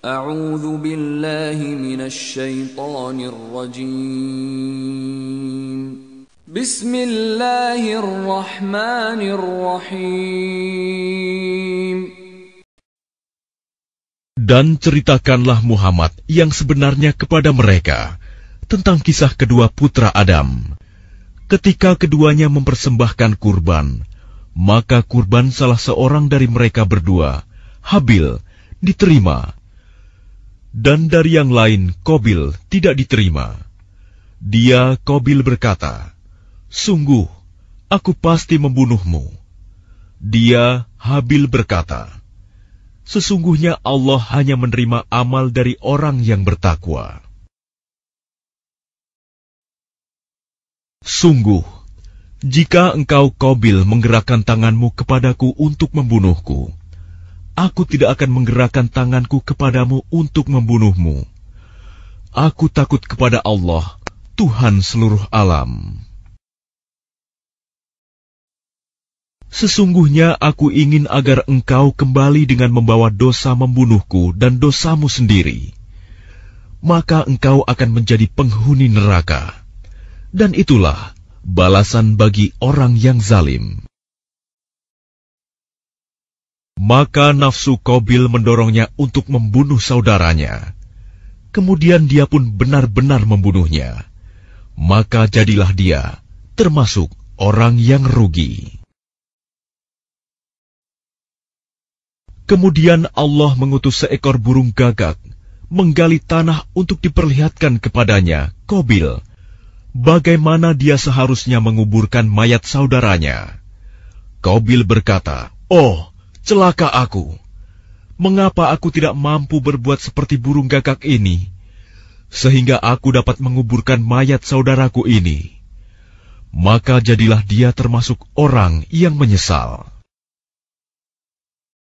أعوذ بالله من الشيطان الرجيم بسم الله الرحمن الرحيم Dan ceritakanlah Muhammad yang sebenarnya kepada mereka tentang kisah kedua putra Adam. Ketika keduanya mempersembahkan kurban, maka kurban salah seorang dari mereka berdua, Habil, diterima dan dari yang lain Kobil tidak diterima. Dia Kobil berkata, Sungguh, aku pasti membunuhmu. Dia Habil berkata, Sesungguhnya Allah hanya menerima amal dari orang yang bertakwa. Sungguh, jika engkau Kobil menggerakkan tanganmu kepadaku untuk membunuhku, Aku tidak akan menggerakkan tanganku kepadamu untuk membunuhmu. Aku takut kepada Allah, Tuhan seluruh alam. Sesungguhnya aku ingin agar engkau kembali dengan membawa dosa membunuhku dan dosamu sendiri. Maka engkau akan menjadi penghuni neraka. Dan itulah balasan bagi orang yang zalim. Maka nafsu Kobil mendorongnya untuk membunuh saudaranya. Kemudian dia pun benar-benar membunuhnya. Maka jadilah dia termasuk orang yang rugi. Kemudian Allah mengutus seekor burung gagak menggali tanah untuk diperlihatkan kepadanya, Kobil, bagaimana dia seharusnya menguburkan mayat saudaranya. Kobil berkata, Oh, Celaka aku! Mengapa aku tidak mampu berbuat seperti burung gagak ini, sehingga aku dapat menguburkan mayat saudaraku ini? Maka jadilah dia termasuk orang yang menyesal.